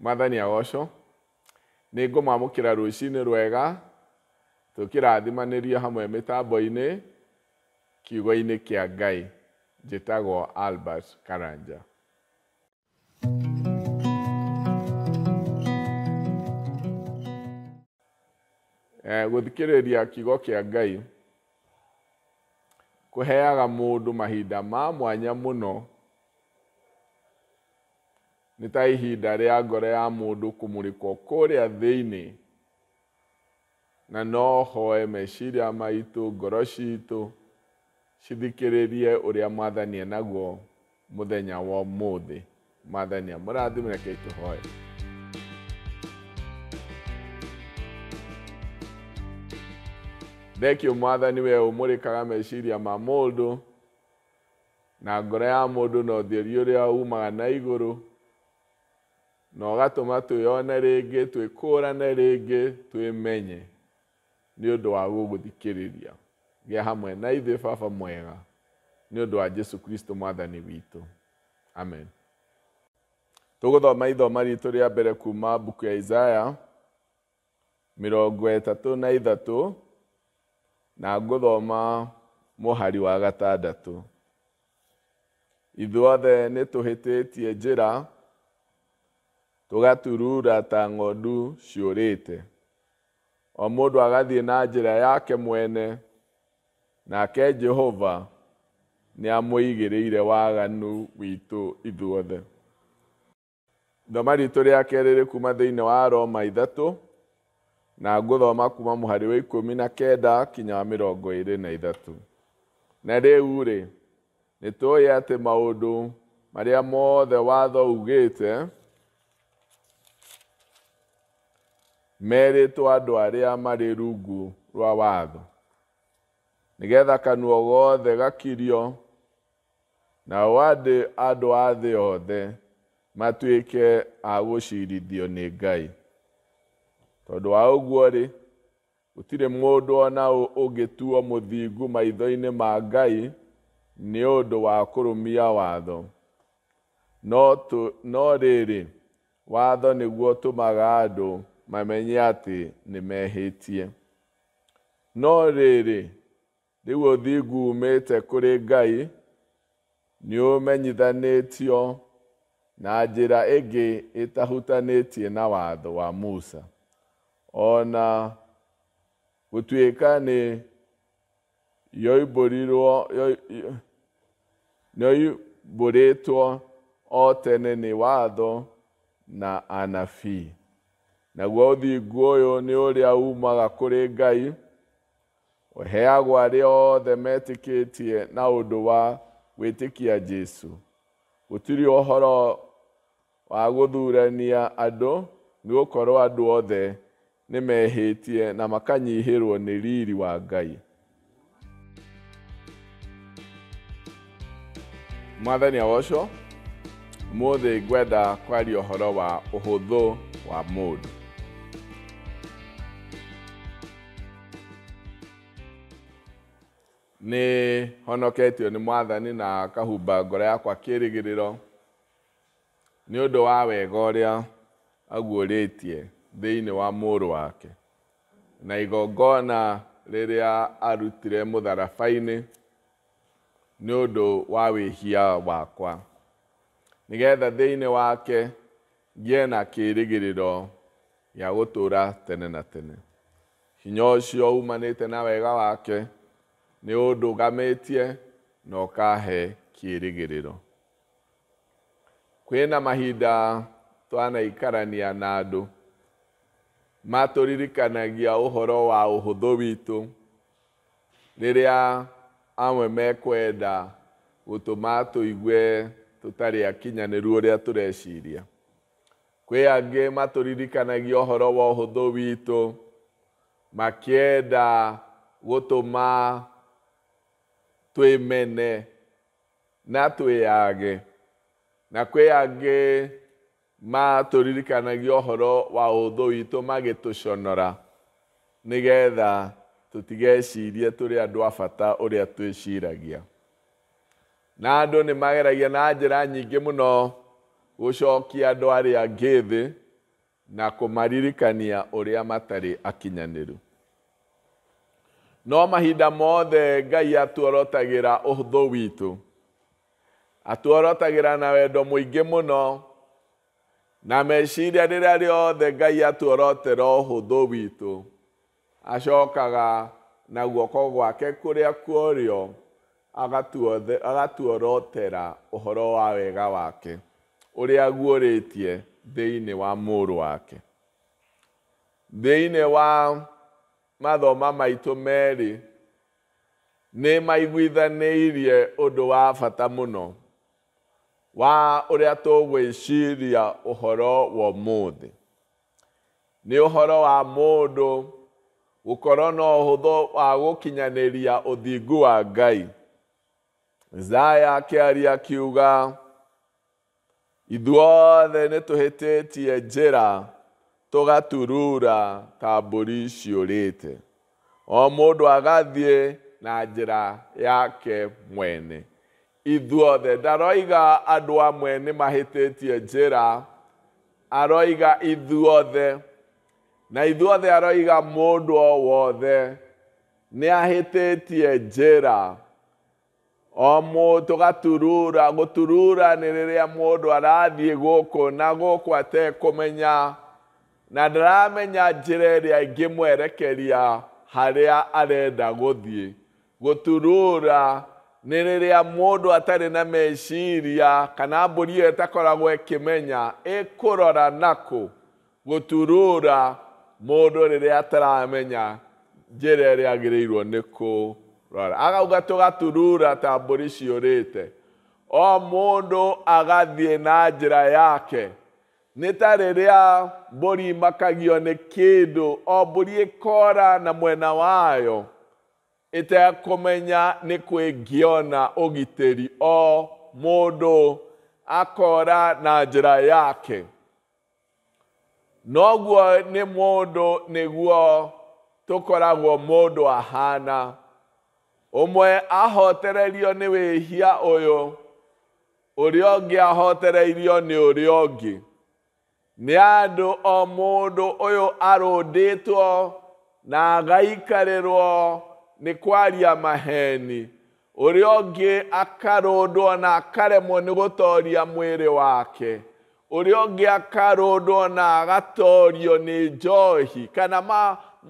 mwathani agoco nä ngå mamå kä ra rå cinä rwega tå kä rathimanä hamwe mä tambo-inä kiugo-inä kä a ngai njä tagwo albert karanja eh, gå thikä rä ria kiugo kä a ngai kå heaga må ndå mahinda ma mwanya må no nä ta ihinda rä a ngoro ya må ndå kå må rä kwo kå rä a thä inä na no hoe meciria maitå ngoro citå cithikä rä rie å rä a mwathani enaguo må thenya wo må thä mwathani amå rathimä reke itå hoe ndekio mwathani we å må rä kaga meciria ma må ndå na ngoro ya må ndå na å thieri å rä a umaga na igå rå na ọ tũma twĩone rĩngĩ twĩkũrane rĩngĩ twĩmenye nĩ ũndũ wa gũgũthikĩrĩria gĩa hamwe na ithuĩ baba mwega nĩ ũndũ wa jesu kristo mwathani witũ amen tũgũthoma ithoma ritũ rĩa mbere kuma mbuku ya isaya mĩrongo ĩtatũ na ithatũ na ngũthoma mũhari wa gatandatũ ithuothe nĩ tũhĩtĩtie njĩra tugaturura ta ng'ondu ciũrĩte o mũndũ agathiĩ na njĩra yake mwene nake jehova nĩ amũigĩrĩire waganu witũ ithuothe thoma ritũ rĩa kerĩ rĩ kuma thĩinĩ wa roma ithatũ na ngũthoma kuma mũhari wa ikũmi na kenda kinya wa mĩrongo ĩrĩ na ithatũ na rĩu-rĩ nĩ tũĩ atĩ maũndũ marĩa mothe watho ugĩte merĩtwo andũ arĩa marĩ rungu rwa watho nĩgetha kanuo gothe gakirio na wandĩ andũ a thĩ othe matuĩke a gũcirithio nĩ ngai tondũ wa ũguo rĩ gũtirĩ mũndũ ona ũngĩtuo mũthingu maitho-inĩ ma ngai nĩ ũndũ wa kũrũmia watho no, no rĩrĩ watho nĩguo tũmaga andũ mamenyate ne mehetie no rĩrĩ rĩu umĩte kũrĩ ngai nĩ ũmenyithanĩtio na njĩra ĩngĩ ĩtahutanĩtie na watho wa musa ona gũtuĩka nĩ yoimbũrirwo yoimbũrĩtwo o tene nĩ watho na anabii naguo ũthingu ũyũ nĩ ũrĩa umaga kũrĩ ngai ũheagwo arĩa othe metĩkĩtie na ũndũ wa gwĩtĩkia jesu gũtirĩ ũhoro wa gũthurania andũ nĩ gũkorwo andũ othe nĩ mehĩtie na makanyihĩrwo nĩ riri wa ngai mwathani awocwo ũmũthĩ ngwenda kwaria ũhoro wa ũhũthũ wa mũndũ nä honoketio nä mwathani na kahumba ngoro yakwa kä rä gä rä ro nä å ndå wa wega å rä a aguå rä tie thä inä wa må rå wake na igongona rä rä a arutire må tharaba-inä nä å ndå wa wä hia wakwa nä getha thä inä wake ngĩe na kä rä gä rä ro gä a gå tå ra tene na tene hinya å cio umanä te na wega wake ni ũndũgamĩtie na ũkahe kĩĩrĩgĩrĩro kwĩna mahinda twanaikarania na andũ matũririkanagia ũhoro wa ũhũthũ witũ rĩrĩa amwe mekwenda gũtũma tũigue tũtarĩ akinyanĩru ũrĩa tũreciria kwĩ angĩ matũririkanagia ũhoro wa ũhũthũ witũ makĩenda gũtũma toemene na twĩyange na kwĩyange matũririkanagia ũhoro wa ũthũ witũ magĩtũconora nĩgetha tũtigecirie tũrĩ andũ a bata ũrĩa twĩciragia na andũ nĩ mageragia na njĩra nyingĩ mũno gũcokia andũ arĩa angĩ thĩ na kũmaririkania ũrĩa matarĩ akinyanĩru no mahinda mothe ngai atuorotagira ũhũthũ witũ atuorotagira na wendo mũingĩ mũno na meciria rĩrĩa rĩothe ngai atuorotera ũhũthũ witũ acokaga na guoko gwake kũrĩa kuorio agatuorotera ũhoro wa wega wake ũrĩa aguũrĩtie thĩinĩ wa mũrũ wake thĩinĩ wa mathoma maitå merä nä maiguithanä irie å ndå wa bata må no wa å rä a gwä ciria å horo wa må thä nä å horo wa må ndå gũkorwo na thå wa å thingu wa ngai zaya aria akiuga ithuothe njä ra toghaturura taborishorete o mundu agathie na njira yake mwene ithuothe ndaroiga andu amwe nä mahä tie aroiga ithuothe na ithuothe aroiga mundu o wothe nä ahä tie njä o må tå gaturura gå turura nä na gå atekumenya. na ndaramenya njĩra ĩrĩa ingĩmwerekeria haria arenda guthie guturura nĩ rĩrĩa mũndũ atarĩ na meciria kana mbũri ĩyo ĩtakoragwo ĩkĩmenya ĩkũrora nakũ gũturura mũndũ rĩrĩa ataramenya njĩra ĩrĩa agĩrĩirwo nĩ kũrora agauga tũgaturura ta mbũri ciũrĩte o mũndũ agathie na njĩra yake nä rä mbũri makagio nĩ kĩndũ o mbũri ĩkora na mwena wayo ĩtekũmenya nĩ kwĩngĩona ũgitĩri o mũndũ akora na njĩra yake noguo nĩ mũndũ nĩguo tũkoragwo mũndũ ahana ũmwe ahotererio nĩ wĩhia ũyũ ũrĩa ũngĩ ahotereirio nĩ ũrĩa ũngĩ nä andå o må ndå å yå arå ndä two na agaikarärwo nä kwaria maheni å rä a å ngä akarå ndwo na akaremwo nä gå toria mwä rä wake å rä a å ngä akarå ndwo na agatorio nä njohi kana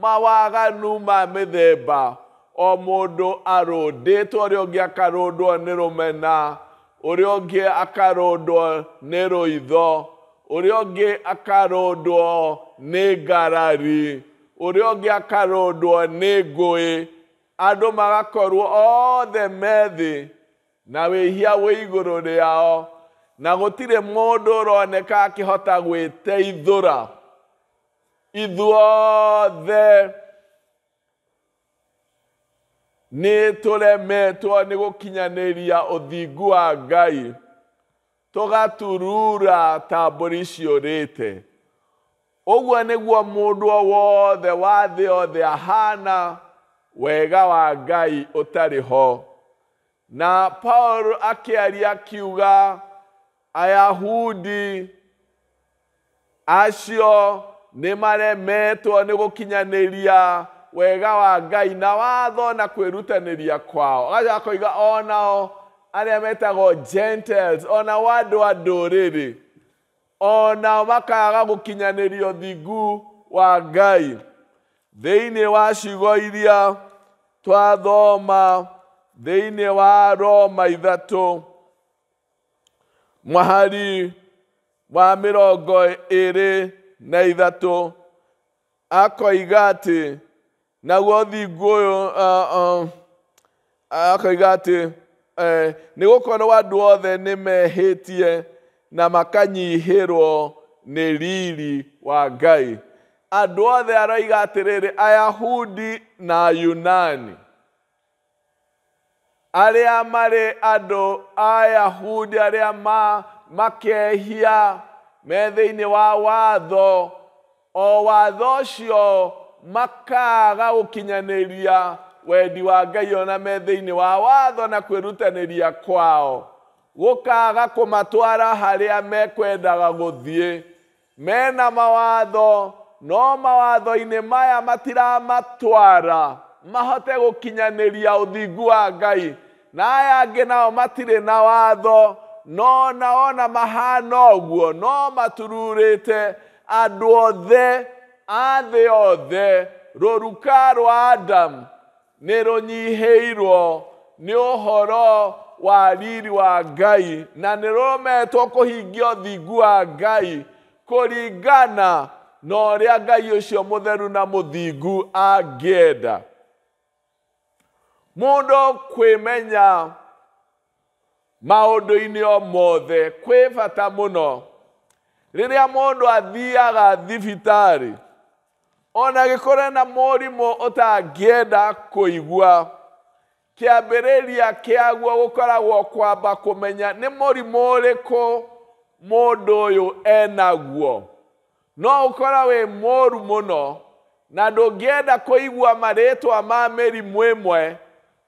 mawaganu ma mä themba o må ndå arå ndä two å rä a å ngä akarå ndwo nä rå mena å rä a å ngä akarå ndwo nä rå itho ũrĩa ũngĩ akarũndwo nĩ ngarari ũrĩa ũngĩ akarũndwo nĩ ngũĩ andũ magakorwo othe methĩ na wĩhia wĩ igũrũ rĩao na gũtirĩ mũndũ ũroneka akĩhota gwĩteithũra ithuothe nĩ tũremetwo nĩ gũkinyanĩria ũthingu wa ngai toga turura ta mbũri ciũrĩte ũguo nĩguo mũndũ o wothe wa thĩ othe ahana wega wa ngai ũtarĩ ho na paulo akĩaria akiuga ayahudi acio nĩ maremetwo nĩ gũkinyanĩria wega wa ngai na watho na kwĩrutanĩria kwao agacoka akoiga onao arä a metagwo ona wa andå a rä onao makaaga gå makaga gũkinyanĩrio thingu wa ngai thĩinĩ wa ciugo iria twathoma thä inä wa roma ithatå mwahari wa mä rongo ä rä na ithatå akoiga atä naguo thingu ũyũ akoiga atĩ uh, uh, Eh, nä gå korwo andå othe nä mehätie na makanyihärwo nä riri wa ngai andå othe aroiga atä rä rä ayahudi na yunani arä a marä andå ayahudi arä a ma makehia me thä inä wa watho o watho å cio makaga gå kinyanä ria wendi wa ngai ona me thĩinĩ wa watho na kwirutaniria kwao gũkaga kũmatwara harĩa mekwendaga gũthiĩ mena mawatho no mawatho-inĩ maya matiramatwara mahote gũkinyanĩria uthingu wa ngai na aya angĩ nao matirĩ na watho no naona na mahana ũguo no matururĩte andũ othe a thĩ othe rũruka rwa adamu neronyiheirwo nä ni horo wa riri wa ngai na nä rå kũhingia ũthingu wa ngai kũringana na å rä a ngai å cio må theru na muthigu thingu angĩenda kwimenya ndå kwä o mothe kwä bata må no rä athiaga thibitarä ona gikore na morimo utagieda kuigua kiambiriria kiaguo gukoragwo kwamba kumenya ni morimo uriku mundu uyu enaguo no ukora we moru muno na ndungienda kuigua maritwa ma mirimu imwe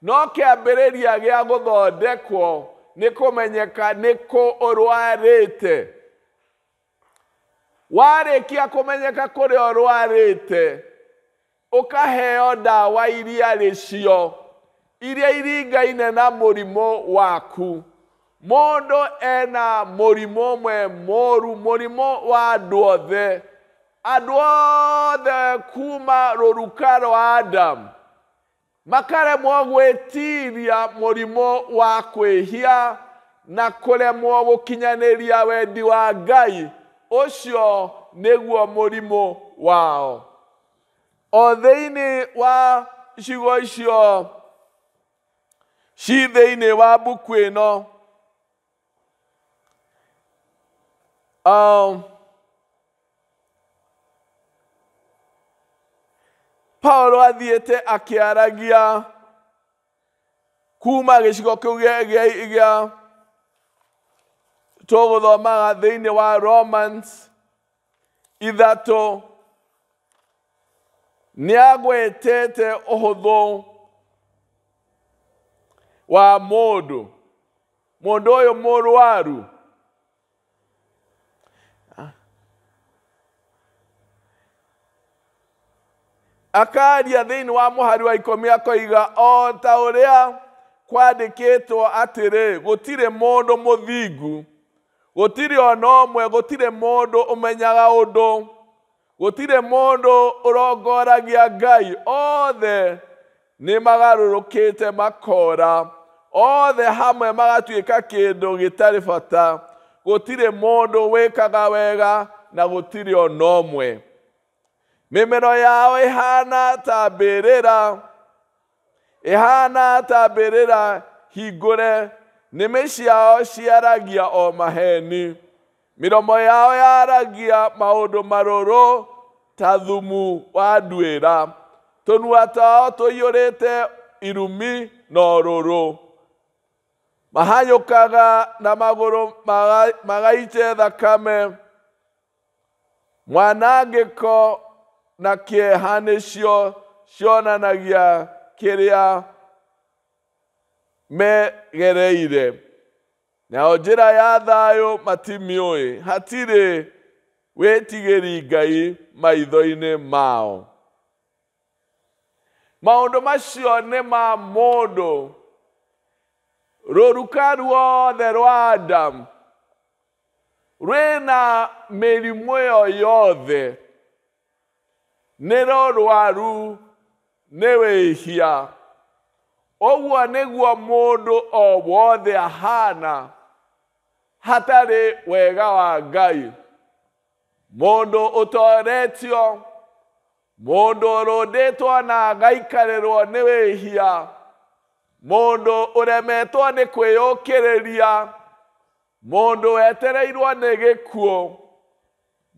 no kiambiriria gia guthondekwo ni kumenyeka ni ku urwarite warĩkia kũmenyeka kũrĩa ũrwarĩte ũkaheo ndawa iria rĩcio iria iringaine na mũrimũ waku mũndũ ena mũrimũ ũmwe mũru mũrimũ wa andũ othe andũ othe kuma rũruka rwa adamu makaremwo gwĩtiria mũrimũ wa kwĩhia na kũremwo gũkinyanĩria wendi wa ngai ũcio nĩguo mũrimũ wao o thĩinĩ wa cigo icio ci thĩinĩ wa mbuku ĩno um, paulo athiĩte akiaragia kuma gĩcigo kĩu gĩa tũgũthomaga thĩinĩ wa romans ithatũ nĩ agwĩtĩte ũhũthũ wa mũndũ mũndũ ũyũ mũrwaru akaria thĩinĩ wa muhari wa ikũmi akoiga o ta ũrĩa kwandĩkĩtwo atĩrĩ gũtirĩ mũndũ mũthingu gutire ona omwe gutire mundu umenyaga undu gutire mundu urongoragia ngai othe ni magarurukite makora othe hamwe magatuika kindu gitari bata gutire mundu wikaga wega na gutire ona omwe mĩmero yao ĩhana ta mbĩrĩra ĩhana ta mbĩrĩra hingũre nĩmĩ ciao ciaragia o maheni romo yao yaragia marå rå ta thumu wa tå iyå rä te irumi na mahanyå kaga na rå magaite thakame ko na kĩeha cio cionanagia kĩrĩa megereire nao njira ya thayo matimiũĩ hatire wetigeri ngai maitho mao maũndũ macio nĩ ma mũndũ rũruka ruothe rwa adam rwĩna mĩrimũ ĩyo yothe nĩ rũrwaru nĩ hia ũguo nĩguo mũndũ o wothe ahana hatarĩ wega wa ngai mũndũ ũtoretio mũndũ ũrũndĩtwo na agaikarĩrwo nĩ wĩhia mũndũ ũremetwo nĩ kwĩyũkĩrĩria mũndũ wetereirwo nĩ gĩkuũ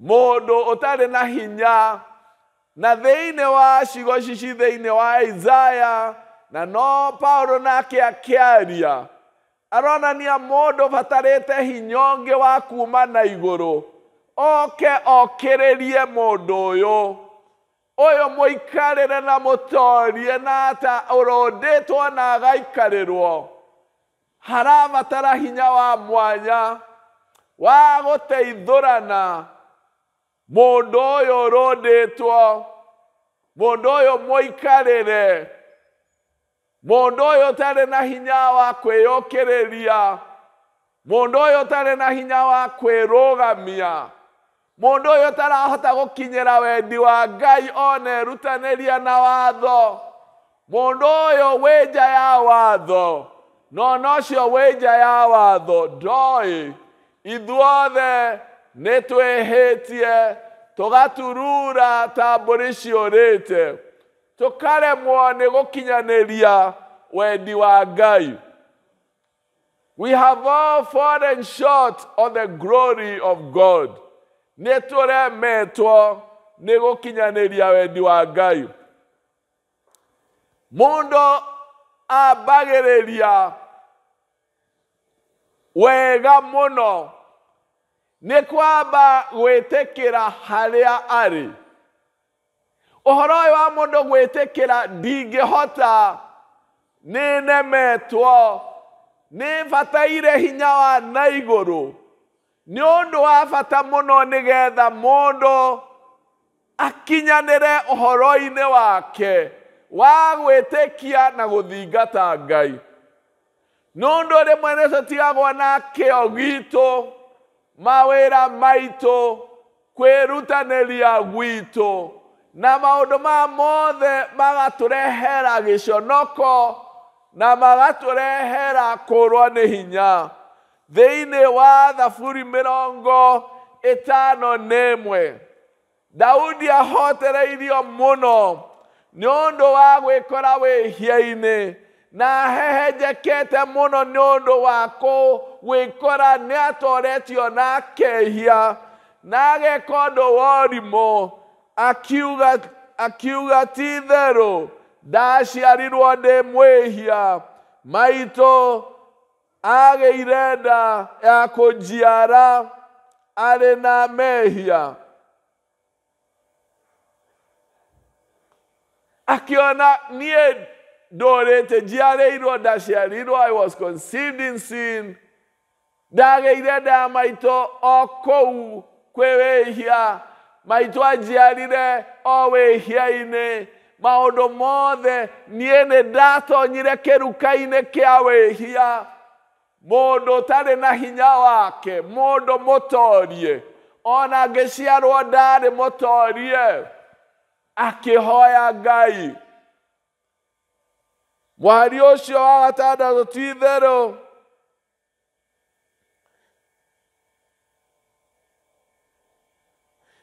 mũndũ ũtarĩ na hinya na thĩinĩ wa cigo cici thĩinĩ wa isaya na no paulo nake akiaria aronania mundu batarite hinya ungi wa kuma na iguru oke okiririe mundu uyu uyu muikarire na mutorie na ata urunditwo na agaikarirwo harabatara hinya wa mwanya wa guteithurana mundu uyu urunditwo mundu uyu muikarire mundu uyu utari na hinya wa kwiyokiriria mundu uyu utari na hinya wa kwirugamia mundu uyu utarahota gukinyira wendi wa ngai one rutaniria na watho mundu uyu wi nja ya watho no no cio wi nja ya watho ndoi ithuothe nä twä hä tie tå gaturura ta mbå rä ciå rä te tukaremwo nä gå kinyanä wendi wa ngai we have all fallen short of the glory of god nä tå remetwo nä gå kinyanä wendi wa ngai må ndå ambagä rä ria wega må no nä kwamba gwä tä kä ra harä a arä uhoro ũyũ wa mũndũ gwĩtĩkĩra ndingĩhota nĩ nemetwo nĩ bataire hinya wa na igũrũ nĩ ũndũ wa bata mũno nĩgetha mũndũ akinyanĩre ũhoro-inĩ wake wa gwĩtĩkia na gũthingata ngai nĩ ũndũ rĩmwe nĩ tũtigagwo na kĩo gitũ mawĩra maitũ kwĩrutanĩria gwitũ na maundu ma mothe magaturehera giconoko na magaturehera kurwa ni hinya thiini wa thaburi mirongo itano nimwe daudi ahotereirio muno ni undu wa gwikora wihia-ini na hehenjekete muno ni undu wa gwikora ni atoretio nake hia na ageka undu wa urimu a kiuga a kiuga ti theru ndaciarirwo ndi mwihia maito agiire nda ya kunjiara ari na mehia akiona nie ndurite njiarirwo ndaciarirwo i was conceived in sin ndagiire nda ya maito o kuu kwi wihia maitwanjiarire o wä hia-inä ndå mothe niä nä ndatonyire kä ruka-inä kä a wä hia må mundu tarä na hinya wake må ndå må torie ona ngä ciarwo ndarä må torie akä hoya ngai mwari å cio wa gatandatå ti itherå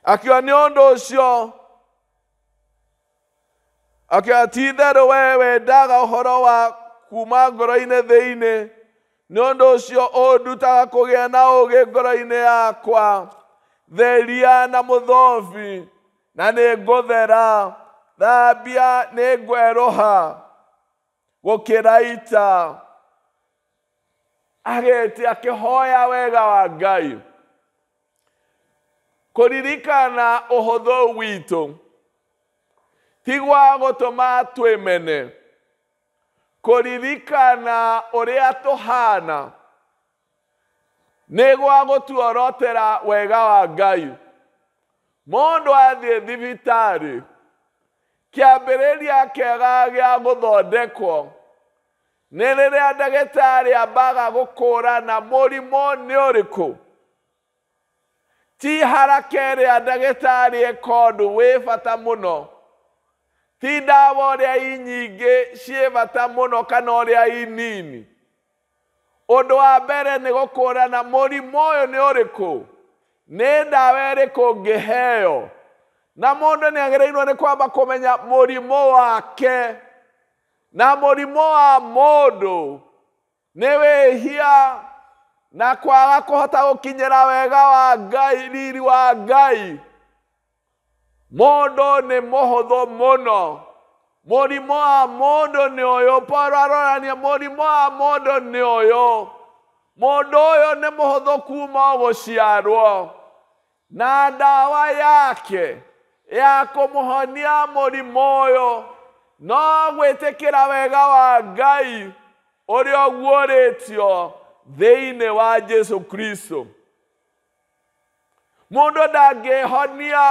akiwa cio akä ti therå we wendaga å horo wa kuma ngoro-inä thä-inä nä å ndå å cio å ndutaga kå gä a na å gä ngoro-inä yakwa theria na må thobi na nä ngå thera thambia nä ngwerå ha gå kä raita agä te akä hoya wega wa ngai kuririkana uhotho witå tigwa gutuma twimene kuririkana uria tuhana ni gwa gutuorotera wega wa ngai mundu athie thibitari kiambiriria kega gia guthondekwo ni riria ndagitari ambaga gukurana murimu ni uriku E ti harake ri a dagetari e kodu we fata muno ti dawo ri a inyige shie fata muno kana ri a inini odo a bere ne gokora na mori moyo ne oreko ne dawe ri ko geheyo na mondo ne agere ino ne kwa bakomenya mori mo wake na mori mo a modo ne we hia na kwaga kuhota gukinyira wega wa ngai riri wa ngai mundu ni muhuthu muno murimu wa mundu ni uyu paulo arorania murimu wa mundu ni uyu mundu uyu ni muhuthu kuma guciarwo na ndawa yake ya kumuhonia murimu uyu no gwitikira wega wa ngai uria uguuritio thĩinĩ wa jesu kristo mũndũ ndangĩhonia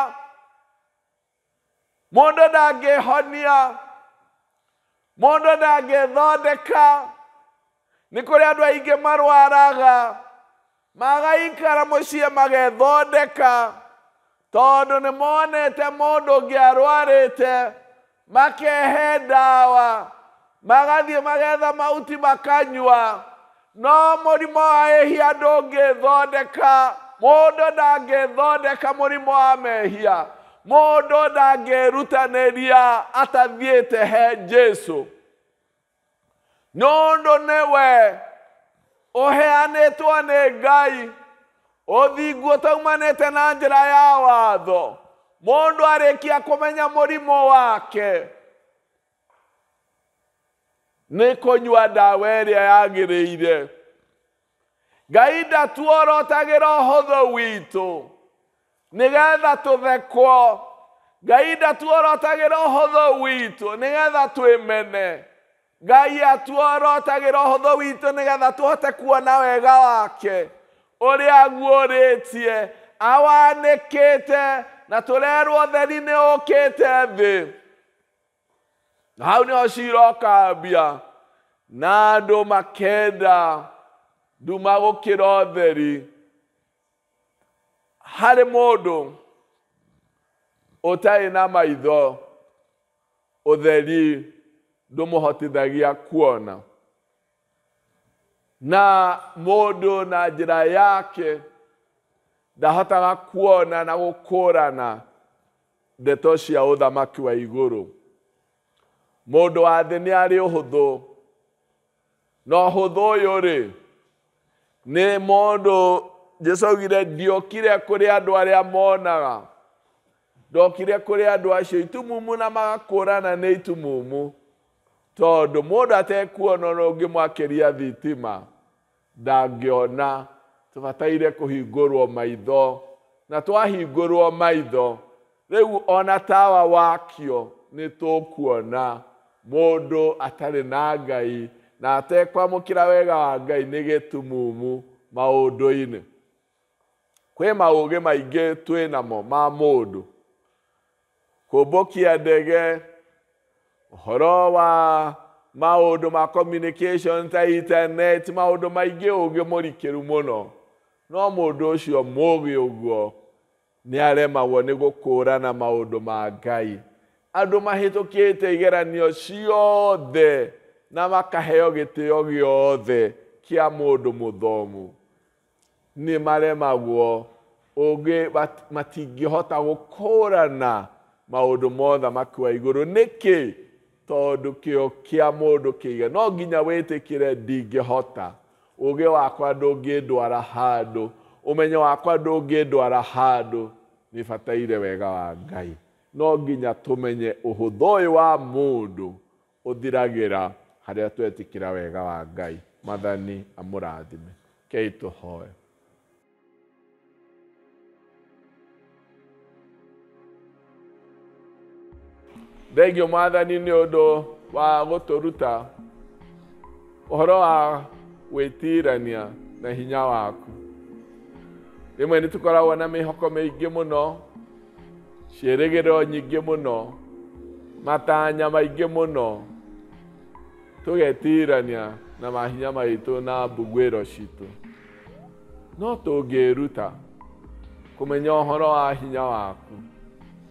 mũndũ ndangĩhonia mũndũ ndangĩthondeka nĩ kũrĩ andũ aingĩ marwaraga magaikara mũciĩ magethondeka tondũ nĩ monete mũndũ ũngĩarwarĩte makehe ndawa magathiĩ magetha mauti makanyua no morimo wa ehia ndungithondeka mundu ndangithondeka morimo wa mehia mundu ndangirutaniria atathiete he jesu nundu niwe uheanitwo ni ngai uthinguo taumanite na njira ya watho mundu arikia kumenya murimo wake nä kå nyua ndawa ä rä a yagä rä ire ngai ndatuorotagä ra å hå witå nä getha tå thekwo ngai ndatuorotagä ra å hå witå nä getha twä mene ngai atuorotagä ra å hå witå nä getha tå hote kuona wega wake å rä a rä tie awanä kä te na tå rerwo theri nä å kä te thä hau nä å kambia na andå makenda nduma gå kä ra theri harä må ndå å tarä na maitho å theri ndå må hotithagia kuona na må ndå na njä ra yake ndahotaga kuona na gå kå rana ndeto cia å thamaki wa igå rå mundu wa thi ni ari uhuthu no huthu uyu ri ni mundu jesu augire ndiokire kuri andu aria monaga ndokire kuri andu acio itumumu na magakårana nä itumumu tondå må ndå atekuona no å ngä mwakäria thitima ndangä ona tå bataire kå hingå maitho na twahingå maitho rä u ona tawa wakio nä tå kuona mundu atari na ngai na atekwamukira wega wa ngai ni gitumumu maundu-ini kwi maugi maingi twi namo ma mundu kumbukia ndege uhoro wa maundu ma communication ta internet maundu maingi ugi murikiru muno no mundu ucio mugi uguo ni aremagwo ni gukurana maundu ma ngai andåmahätåkäte igeranio ciothe na makaheo gätäo gäothe kä a må nä maremagwo ågä matingä hota gå kå rana maå ndå motha makiwa igå rå nä kä tondå kä o kä a må ndå kä iga no nginya wä tä kä re ndingä hota å gä wakwa ndå ngä ndwara handå å menyo wakwa ndå ngä ndwara handå nä bataire wega wa ngai mm. no nginya tumenye uhuthoi wa mundu uthiragira haria twetikira wega wa ngai mathani amurathime kei tuhoe thengio mwathani nä å ndå wa gå tå ruta å horo wa gwä tirania na hinya waku rä mwe nä tå koragwo na mä hoko mä ingä må no ciĩrĩgĩrĩro nyingĩ mũno matanya maingĩ mũno tũgetiirania na mahinya maitũ na mbugwĩro citũ no tũngĩĩruta kũmenya ũhoro wa hinya waku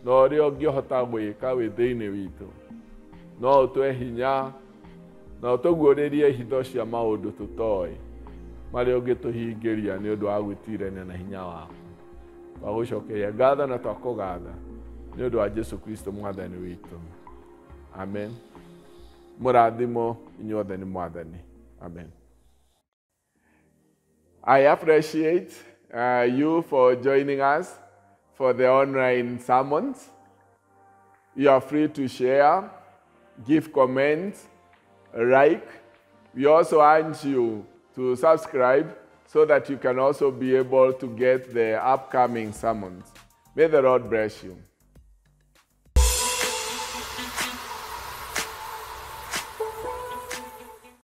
na ũrĩa ũngĩhota gwĩka wĩ thĩinĩ witũ no ũtwe hinya na ũtũguũrĩrie hitho cia maũndũ tũtoĩ marĩa ũngĩtũhingĩria nĩ ũndũ wa gwĩtiirania na hinya waku twagũcokeria ngatho na twakũgatha Kristo amen nĩ amen i appreciate uh, you for joining us for the online sermons you are free to share give comments like we also urge you to subscribe so that you can also be able to get the upcoming sermons may the lord bless you